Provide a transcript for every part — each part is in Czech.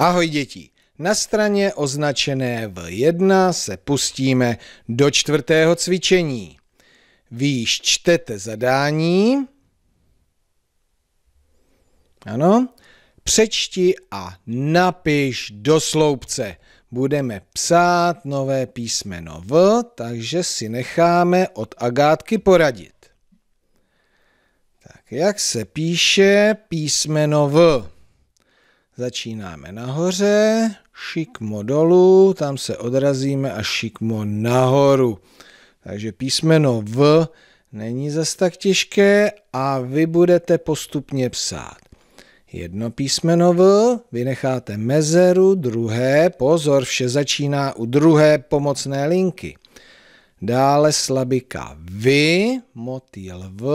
Ahoj děti! Na straně označené V1 se pustíme do čtvrtého cvičení. Vy již čtete zadání. Ano. Přečti a napiš do sloupce. Budeme psát nové písmeno V, takže si necháme od Agátky poradit. Tak jak se píše písmeno V? Začínáme nahoře, šikmo dolů, tam se odrazíme a šikmo nahoru. Takže písmeno V není zas tak těžké a vy budete postupně psát. Jedno písmeno V, vynecháte mezeru, druhé, pozor, vše začíná u druhé pomocné linky. Dále slabika V, motýl V,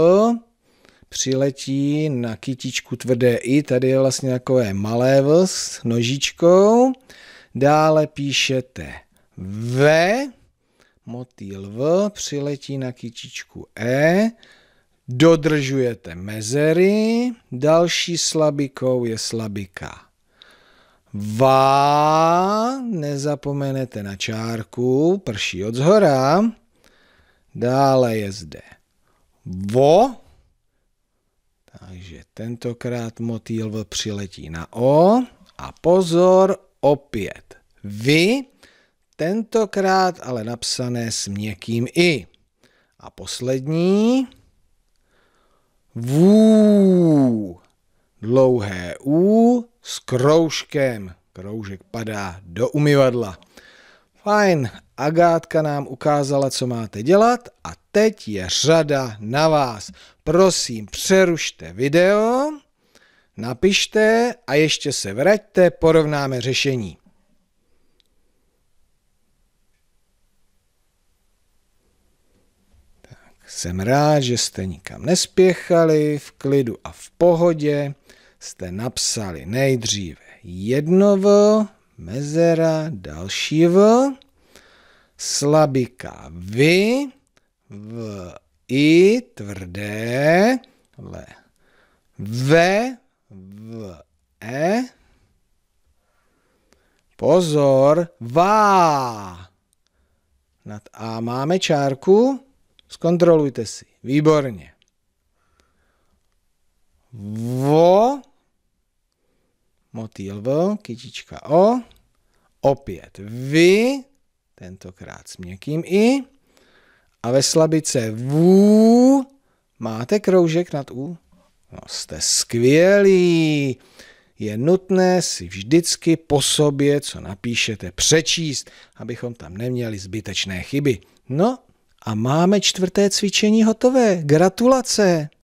přiletí na kytičku tvrdé I, tady je vlastně takové malé V s nožičkou, dále píšete V, motýl V, přiletí na kytičku E, dodržujete mezery, další slabikou je slabika. Vá, nezapomenete na čárku, prší od zhora, dále je zde vo, takže tentokrát motýl přiletí na O a pozor opět. Vy, tentokrát ale napsané s měkkým I. A poslední. Vů. Dlouhé U s kroužkem. Kroužek padá do umyvadla. Fajn, Agátka nám ukázala, co máte dělat a teď je řada na vás. Prosím, přerušte video, napište a ještě se vraťte, porovnáme řešení. Tak, jsem rád, že jste nikam nespěchali, v klidu a v pohodě jste napsali nejdříve jedno v, mezera, další v, slabika vy, v i tvrdé, le. V, v, e. Pozor, vá. Nad A máme čárku. Zkontrolujte si. Výborně. Vo. Motýl V, kytička O. Opět vy, tentokrát s měkkým I. A ve slabice vů máte kroužek nad U? No, jste skvělí. Je nutné si vždycky po sobě, co napíšete, přečíst, abychom tam neměli zbytečné chyby. No a máme čtvrté cvičení hotové. Gratulace!